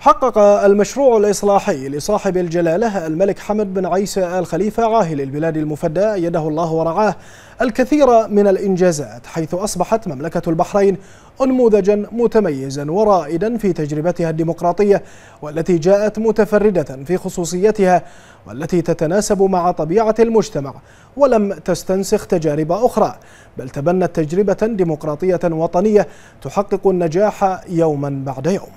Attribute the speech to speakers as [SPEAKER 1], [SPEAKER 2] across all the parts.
[SPEAKER 1] حقق المشروع الإصلاحي لصاحب الجلالة الملك حمد بن عيسى آل خليفة عاهل البلاد المفدى يده الله ورعاه الكثير من الإنجازات حيث أصبحت مملكة البحرين أنموذجا متميزا ورائدا في تجربتها الديمقراطية والتي جاءت متفردة في خصوصيتها والتي تتناسب مع طبيعة المجتمع ولم تستنسخ تجارب أخرى بل تبنت تجربة ديمقراطية وطنية تحقق النجاح يوما بعد يوم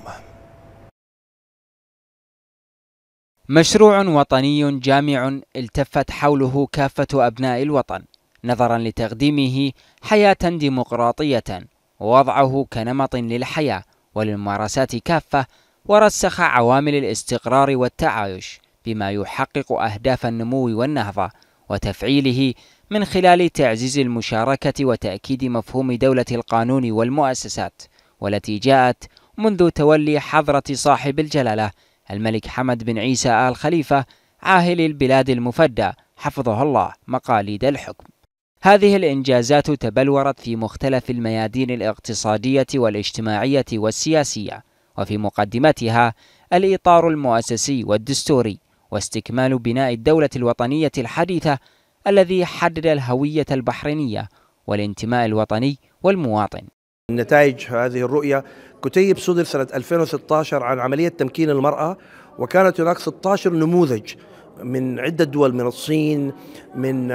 [SPEAKER 2] مشروع وطني جامع التفت حوله كافة أبناء الوطن نظرا لتقديمه حياة ديمقراطية ووضعه كنمط للحياة وللممارسات كافة ورسخ عوامل الاستقرار والتعايش بما يحقق أهداف النمو والنهضة وتفعيله من خلال تعزيز المشاركة وتأكيد مفهوم دولة القانون والمؤسسات والتي جاءت منذ تولي حضرة صاحب الجلالة الملك حمد بن عيسى آل خليفة عاهل البلاد المفدى حفظه الله مقاليد الحكم هذه الإنجازات تبلورت في مختلف الميادين الاقتصادية والاجتماعية والسياسية وفي مقدمتها الإطار المؤسسي والدستوري واستكمال بناء الدولة الوطنية الحديثة الذي حدد الهوية البحرينية والانتماء
[SPEAKER 3] الوطني والمواطن نتائج هذه الرؤية كتيب صدر سنة 2016 عن عملية تمكين المرأة وكانت هناك 16 نموذج من عدة دول من الصين من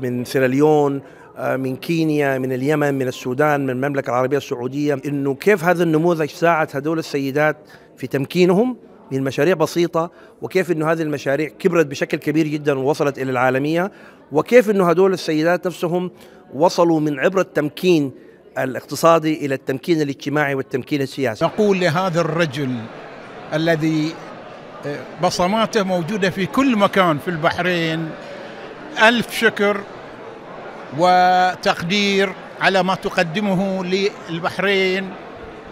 [SPEAKER 3] من سيراليون آه، من كينيا من اليمن من السودان من المملكة العربية السعودية إنه كيف هذا النموذج ساعد هدول السيدات في تمكينهم من مشاريع بسيطة وكيف أنه هذه المشاريع كبرت بشكل كبير جدا ووصلت إلى العالمية وكيف أنه هدول السيدات نفسهم وصلوا من عبر التمكين الاقتصادي إلى التمكين الاجتماعي والتمكين السياسي نقول لهذا الرجل الذي آه، بصماته موجودة في كل مكان في
[SPEAKER 1] البحرين ألف شكر وتقدير على ما تقدمه للبحرين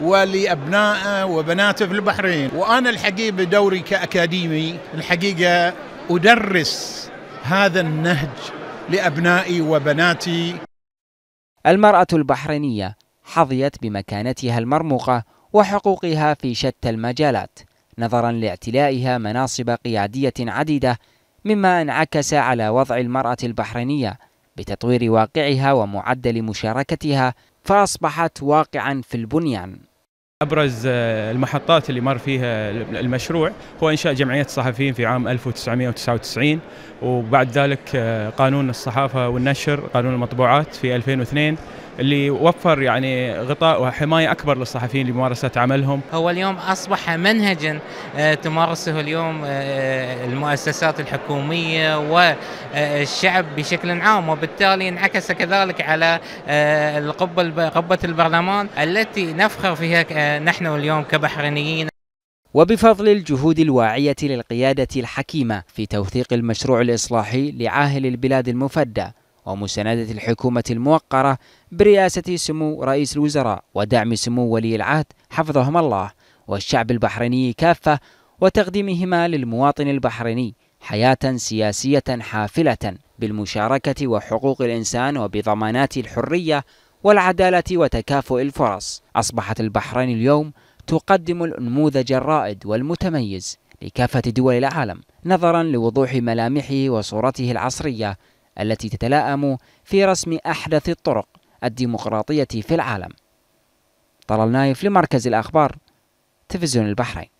[SPEAKER 1] ولأبنائه وبناته في البحرين وأنا الحقيقة بدوري كأكاديمي الحقيقة أدرس هذا النهج لأبنائي وبناتي
[SPEAKER 2] المرأة البحرينية حظيت بمكانتها المرموقة وحقوقها في شتى المجالات نظرا لاعتلائها مناصب قيادية عديدة مما انعكس على وضع المرأة البحرينية بتطوير واقعها ومعدل مشاركتها فأصبحت واقعا في البنيان
[SPEAKER 1] أبرز آه، المحطات اللي مر فيها المشروع هو إنشاء جمعية الصحفيين في عام 1999 وبعد ذلك آه، قانون الصحافة والنشر قانون المطبوعات في 2002 اللي وفر يعني غطاء وحمايه اكبر للصحفيين لممارسه عملهم. هو اليوم
[SPEAKER 2] اصبح منهجا آه، تمارسه اليوم آه، المؤسسات الحكوميه والشعب بشكل عام وبالتالي انعكس كذلك على آه، القبه قبه البرلمان التي نفخر فيها نحن اليوم كبحرينيين. وبفضل الجهود الواعية للقيادة الحكيمة في توثيق المشروع الإصلاحي لعاهل البلاد المفدى ومساندة الحكومة الموقرة برئاسة سمو رئيس الوزراء ودعم سمو ولي العهد حفظهم الله والشعب البحريني كافة وتقديمهما للمواطن البحريني حياة سياسية حافلة بالمشاركة وحقوق الإنسان وبضمانات الحرية والعدالة وتكافؤ الفرص أصبحت البحرين اليوم تقدم النموذج الرائد والمتميز لكافة دول العالم نظرا لوضوح ملامحه وصورته العصرية التي تتلائم في رسم أحدث الطرق الديمقراطية في العالم طلال نايف لمركز الأخبار تلفزيون
[SPEAKER 3] البحرين